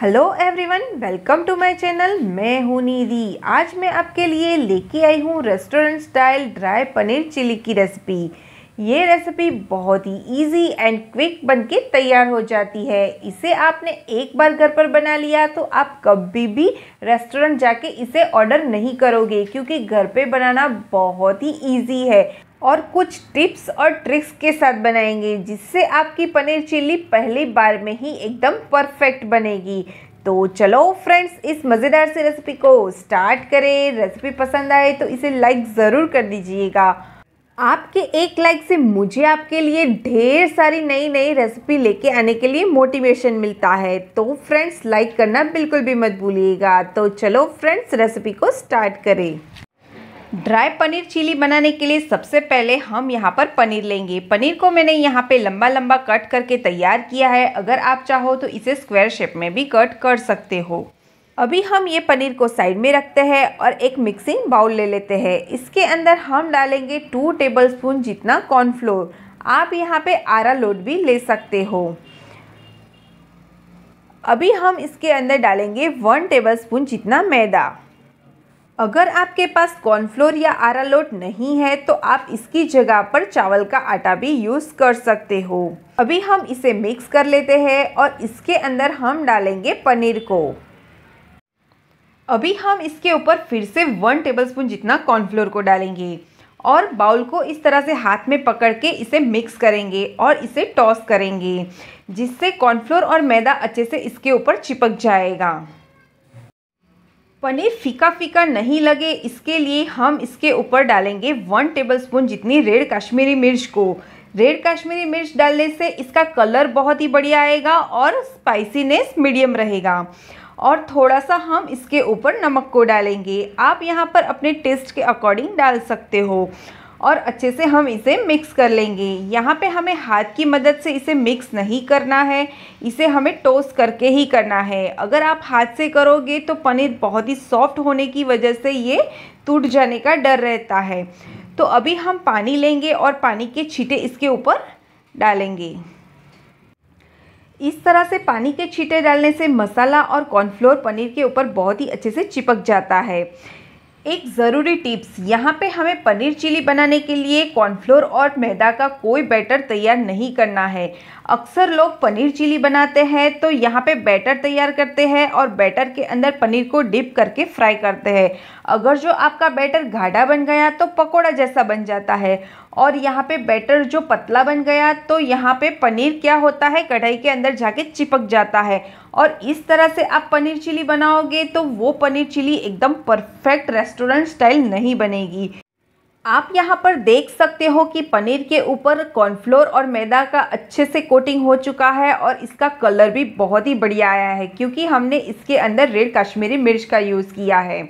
hello everyone welcome to my channel मैं हूं नीरी आज मैं आपके लिए लेके आई हूं restaurant style dry paneer chilli की रेसिपी ये रेसिपी बहुत ही इजी एंड क्विक बनके तैयार हो जाती है इसे आपने एक बार घर पर बना लिया तो आप कभी भी रेस्टोरेंट जाके इसे ऑर्डर नहीं करोगे क्योंकि घर पे बनाना बहुत ही ईजी है और कुछ टिप्स और ट्रिक्स के साथ बनाएंगे जिससे आपकी पनीर चिल्ली पहली बार में ही एकदम परफेक्ट बनेगी तो चलो फ्रेंड्स इस मज़ेदार सी रेसिपी को स्टार्ट करें रेसिपी पसंद आए तो इसे लाइक ज़रूर कर दीजिएगा आपके एक लाइक से मुझे आपके लिए ढेर सारी नई नई रेसिपी लेके आने के लिए मोटिवेशन मिलता है तो फ्रेंड्स लाइक करना बिल्कुल भी मत भूलिएगा तो चलो फ्रेंड्स रेसिपी को स्टार्ट करें ड्राई पनीर चिली बनाने के लिए सबसे पहले हम यहाँ पर पनीर लेंगे पनीर को मैंने यहाँ पे लंबा लंबा कट करके तैयार किया है अगर आप चाहो तो इसे स्क्वायर शेप में भी कट कर सकते हो अभी हम ये पनीर को साइड में रखते हैं और एक मिक्सिंग बाउल ले लेते हैं इसके अंदर हम डालेंगे टू टेबल स्पून जितना कॉर्नफ्लोर आप यहाँ पे आरा लोड भी ले सकते हो अभी हम इसके अंदर डालेंगे वन टेबल स्पून जितना मैदा अगर आपके पास कॉर्नफ्लोर या आरा लोट नहीं है तो आप इसकी जगह पर चावल का आटा भी यूज़ कर सकते हो अभी हम इसे मिक्स कर लेते हैं और इसके अंदर हम डालेंगे पनीर को अभी हम इसके ऊपर फिर से वन टेबलस्पून जितना कॉर्नफ्लोर को डालेंगे और बाउल को इस तरह से हाथ में पकड़ के इसे मिक्स करेंगे और इसे टॉस करेंगे जिससे कॉर्नफ्लोर और मैदा अच्छे से इसके ऊपर चिपक जाएगा पनीर फीका फीका नहीं लगे इसके लिए हम इसके ऊपर डालेंगे वन टेबलस्पून जितनी रेड कश्मीरी मिर्च को रेड कश्मीरी मिर्च डालने से इसका कलर बहुत ही बढ़िया आएगा और स्पाइसीनेस मीडियम रहेगा और थोड़ा सा हम इसके ऊपर नमक को डालेंगे आप यहाँ पर अपने टेस्ट के अकॉर्डिंग डाल सकते हो और अच्छे से हम इसे मिक्स कर लेंगे यहाँ पे हमें हाथ की मदद से इसे मिक्स नहीं करना है इसे हमें टोस्ट करके ही करना है अगर आप हाथ से करोगे तो पनीर बहुत ही सॉफ्ट होने की वजह से ये टूट जाने का डर रहता है तो अभी हम पानी लेंगे और पानी के छीटे इसके ऊपर डालेंगे इस तरह से पानी के छीटे डालने से मसाला और कॉर्नफ्लोर पनीर के ऊपर बहुत ही अच्छे से चिपक जाता है एक ज़रूरी टिप्स यहाँ पे हमें पनीर चिली बनाने के लिए कॉर्नफ्लोर और मैदा का कोई बैटर तैयार नहीं करना है अक्सर लोग पनीर चिली बनाते हैं तो यहाँ पे बैटर तैयार करते हैं और बैटर के अंदर पनीर को डिप करके फ्राई करते हैं अगर जो आपका बैटर गाढ़ा बन गया तो पकौड़ा जैसा बन जाता है और यहाँ पे बैटर जो पतला बन गया तो यहाँ पे पनीर क्या होता है कढ़ाई के अंदर जाके चिपक जाता है और इस तरह से आप पनीर चिली बनाओगे तो वो पनीर चिली एकदम परफेक्ट रेस्टोरेंट स्टाइल नहीं बनेगी आप यहाँ पर देख सकते हो कि पनीर के ऊपर कॉर्नफ्लोर और मैदा का अच्छे से कोटिंग हो चुका है और इसका कलर भी बहुत ही बढ़िया आया है क्योंकि हमने इसके अंदर रेड कश्मीरी मिर्च का यूज़ किया है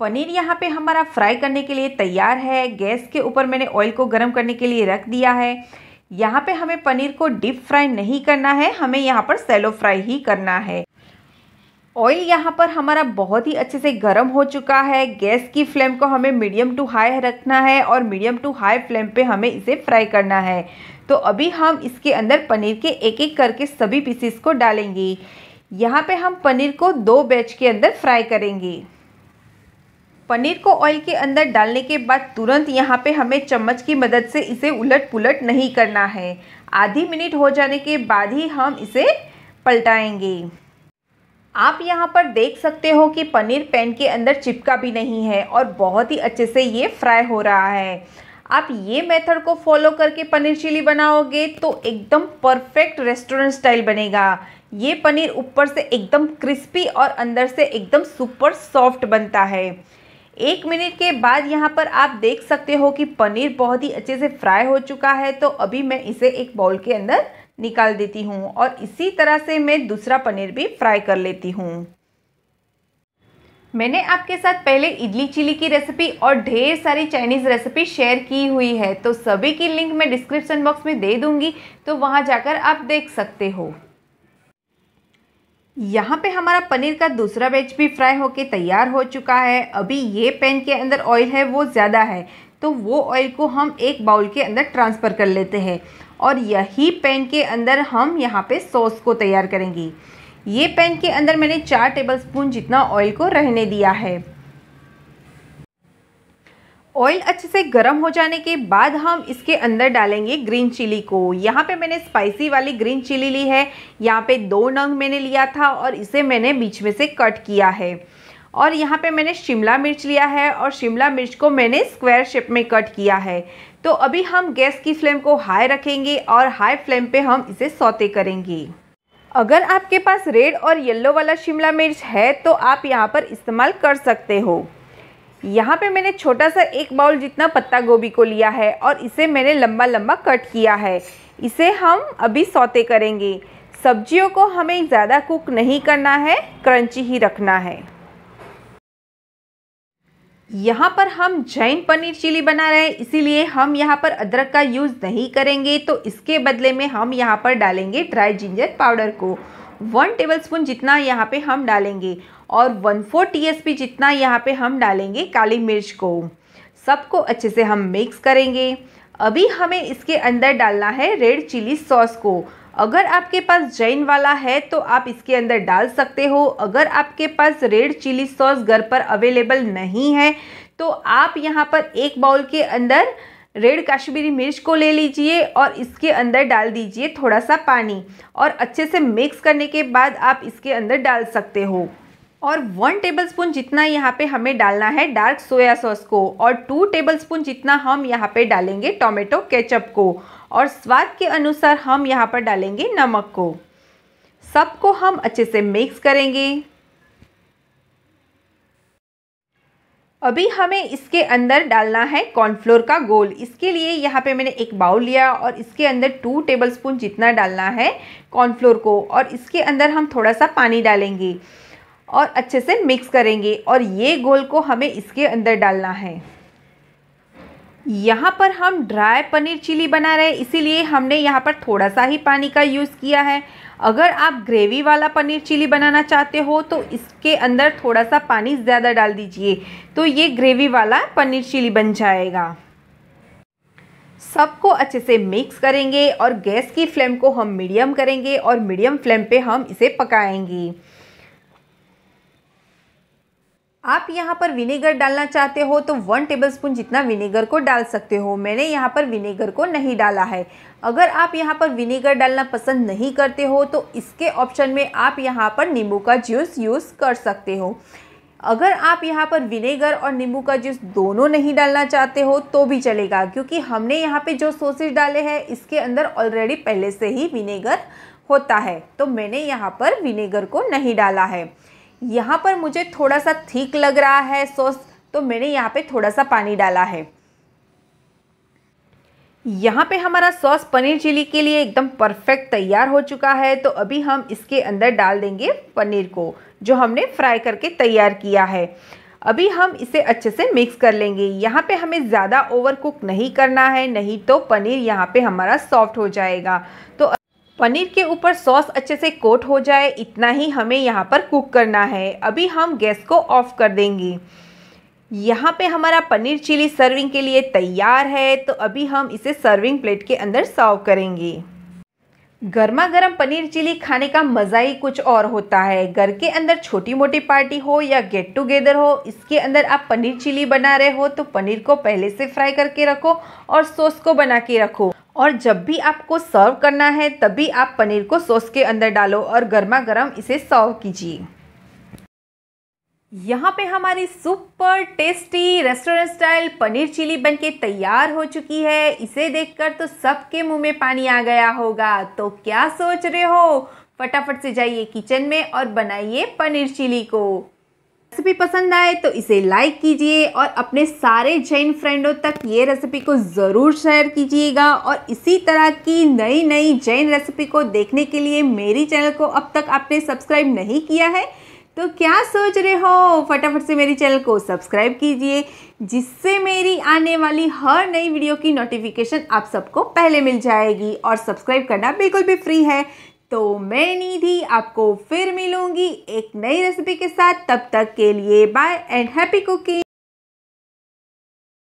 पनीर यहाँ पे हमारा फ्राई करने के लिए तैयार है गैस के ऊपर मैंने ऑयल को गर्म करने के लिए रख दिया है यहाँ पे हमें पनीर को डीप फ्राई नहीं करना है हमें यहाँ पर सेलो फ्राई ही करना है ऑयल यहाँ पर हमारा बहुत ही अच्छे से गर्म हो चुका है गैस की फ्लेम को हमें मीडियम टू हाई रखना है और मीडियम टू हाई फ्लेम पे हमें इसे फ्राई करना है तो अभी हम इसके अंदर पनीर के एक एक करके सभी पीसीस को डालेंगे यहाँ पे हम पनीर को दो बैच के अंदर फ्राई करेंगे पनीर को ऑयल के अंदर डालने के बाद तुरंत यहाँ पे हमें चम्मच की मदद से इसे उलट पुलट नहीं करना है आधी मिनट हो जाने के बाद ही हम इसे पलटाएंगे आप यहाँ पर देख सकते हो कि पनीर पैन के अंदर चिपका भी नहीं है और बहुत ही अच्छे से ये फ्राई हो रहा है आप ये मेथड को फॉलो करके पनीर चिली बनाओगे तो एकदम परफेक्ट रेस्टोरेंट स्टाइल बनेगा ये पनीर ऊपर से एकदम क्रिस्पी और अंदर से एकदम सुपर सॉफ्ट बनता है एक मिनट के बाद यहाँ पर आप देख सकते हो कि पनीर बहुत ही अच्छे से फ्राई हो चुका है तो अभी मैं इसे एक बाउल के अंदर निकाल देती हूँ और इसी तरह से मैं दूसरा पनीर भी फ्राई कर लेती हूँ मैंने आपके साथ पहले इडली चिली की रेसिपी और ढेर सारी चाइनीज़ रेसिपी शेयर की हुई है तो सभी की लिंक मैं डिस्क्रिप्शन बॉक्स में दे दूँगी तो वहाँ जाकर आप देख सकते हो यहाँ पे हमारा पनीर का दूसरा बैच भी फ्राई होके तैयार हो चुका है अभी ये पैन के अंदर ऑयल है वो ज़्यादा है तो वो ऑयल को हम एक बाउल के अंदर ट्रांसफ़र कर लेते हैं और यही पैन के अंदर हम यहाँ पे सॉस को तैयार करेंगे ये पैन के अंदर मैंने चार टेबलस्पून जितना ऑयल को रहने दिया है ऑयल अच्छे से गर्म हो जाने के बाद हम इसके अंदर डालेंगे ग्रीन चिली को यहाँ पे मैंने स्पाइसी वाली ग्रीन चिली ली है यहाँ पे दो नंग मैंने लिया था और इसे मैंने बीच में से कट किया है और यहाँ पे मैंने शिमला मिर्च लिया है और शिमला मिर्च को मैंने स्क्वायर शेप में कट किया है तो अभी हम गैस की फ्लेम को हाई रखेंगे और हाई फ्लेम पे हम इसे सौते करेंगे अगर आपके पास रेड और येल्लो वाला शिमला मिर्च है तो आप यहाँ पर इस्तेमाल कर सकते हो यहाँ पे मैंने छोटा सा एक बाउल जितना पत्ता गोभी को लिया है और इसे मैंने लंबा लंबा कट किया है इसे हम अभी सौते करेंगे सब्जियों को हमें ज़्यादा कुक नहीं करना है क्रंची ही रखना है यहाँ पर हम जैन पनीर चिली बना रहे हैं इसीलिए हम यहाँ पर अदरक का यूज़ नहीं करेंगे तो इसके बदले में हम यहाँ पर डालेंगे ड्राई जिंजर पाउडर को वन टेबलस्पून जितना यहाँ पे हम डालेंगे और वन फोर टी जितना यहाँ पे हम डालेंगे काली मिर्च को सबको अच्छे से हम मिक्स करेंगे अभी हमें इसके अंदर डालना है रेड चिली सॉस को अगर आपके पास जैन वाला है तो आप इसके अंदर डाल सकते हो अगर आपके पास रेड चिली सॉस घर पर अवेलेबल नहीं है तो आप यहाँ पर एक बाउल के अंदर रेड कश्मीरी मिर्च को ले लीजिए और इसके अंदर डाल दीजिए थोड़ा सा पानी और अच्छे से मिक्स करने के बाद आप इसके अंदर डाल सकते हो और वन टेबलस्पून जितना यहाँ पे हमें डालना है डार्क सोया सॉस को और टू टेबलस्पून जितना हम यहाँ पे डालेंगे टोमेटो केचप को और स्वाद के अनुसार हम यहाँ पर डालेंगे नमक को सबको हम अच्छे से मिक्स करेंगे अभी हमें इसके अंदर डालना है कॉर्नफ्लोर का गोल इसके लिए यहाँ पे मैंने एक बाउल लिया और इसके अंदर टू टेबलस्पून जितना डालना है कॉर्नफ्लोर को और इसके अंदर हम थोड़ा सा पानी डालेंगे और अच्छे से मिक्स करेंगे और ये गोल को हमें इसके अंदर डालना है यहाँ पर हम ड्राई पनीर चिली बना रहे हैं इसीलिए हमने यहाँ पर थोड़ा सा ही पानी का यूज़ किया है अगर आप ग्रेवी वाला पनीर चिली बनाना चाहते हो तो इसके अंदर थोड़ा सा पानी ज़्यादा डाल दीजिए तो ये ग्रेवी वाला पनीर चिली बन जाएगा सबको अच्छे से मिक्स करेंगे और गैस की फ्लेम को हम मीडियम करेंगे और मीडियम फ्लेम पे हम इसे पकाएंगे आप यहाँ पर विनेगर डालना चाहते हो तो वन टेबलस्पून जितना विनेगर को डाल सकते हो मैंने यहाँ पर विनेगर को नहीं डाला है अगर आप यहाँ पर विनेगर डालना पसंद नहीं करते हो तो इसके ऑप्शन में आप यहाँ पर नींबू का जूस यूज़ कर सकते हो अगर आप यहाँ पर विनेगर और नींबू का जूस दोनों नहीं डालना चाहते हो तो भी चलेगा क्योंकि हमने यहाँ पर जो सोसेज डाले हैं इसके अंदर ऑलरेडी पहले से ही विनेगर होता है तो मैंने यहाँ पर विनेगर को नहीं डाला है यहाँ पर मुझे थोड़ा सा थीक लग रहा है सॉस तो मैंने यहाँ पे थोड़ा सा पानी डाला है यहाँ पे हमारा सॉस पनीर चिली के लिए एकदम परफेक्ट तैयार हो चुका है तो अभी हम इसके अंदर डाल देंगे पनीर को जो हमने फ्राई करके तैयार किया है अभी हम इसे अच्छे से मिक्स कर लेंगे यहाँ पे हमें ज़्यादा ओवर कुक नहीं करना है नहीं तो पनीर यहाँ पे हमारा सॉफ्ट हो जाएगा तो पनीर के ऊपर सॉस अच्छे से कोट हो जाए इतना ही हमें यहाँ पर कुक करना है अभी हम गैस को ऑफ कर देंगे यहाँ पे हमारा पनीर चिली सर्विंग के लिए तैयार है तो अभी हम इसे सर्विंग प्लेट के अंदर सर्व करेंगे गर्मा गर्म पनीर चिली खाने का मज़ा ही कुछ और होता है घर के अंदर छोटी मोटी पार्टी हो या गेट टुगेदर हो इसके अंदर आप पनीर चिली बना रहे हो तो पनीर को पहले से फ्राई करके रखो और सॉस को बना के रखो और जब भी आपको सर्व करना है तभी आप पनीर को सॉस के अंदर डालो और गर्मा गर्म इसे सर्व कीजिए यहाँ पे हमारी super tasty restaurant style paneer chilli बनके तैयार हो चुकी है इसे देखकर तो सबके मुंह में पानी आ गया होगा तो क्या सोच रहे हो फटाफट से जाइए किचन में और बनाइए पनीर चिली को रेसिपी पसंद आए तो इसे लाइक कीजिए और अपने सारे जैन फ्रेंडों तक ये रेसिपी को ज़रूर शेयर कीजिएगा और इसी तरह की नई नई जैन रेसिपी को देखने के लिए मेरी चैनल को अब तक आपने सब्सक्राइब नहीं किया है तो क्या सोच रहे हो फटाफट से मेरी चैनल को सब्सक्राइब कीजिए जिससे मेरी आने वाली हर नई वीडियो की नोटिफिकेशन आप सबको पहले मिल जाएगी और सब्सक्राइब करना बिल्कुल भी फ्री है तो मैं निधि आपको फिर मिलूंगी एक नई रेसिपी के साथ तब तक के लिए बाय एंड हैप्पी कुकिंग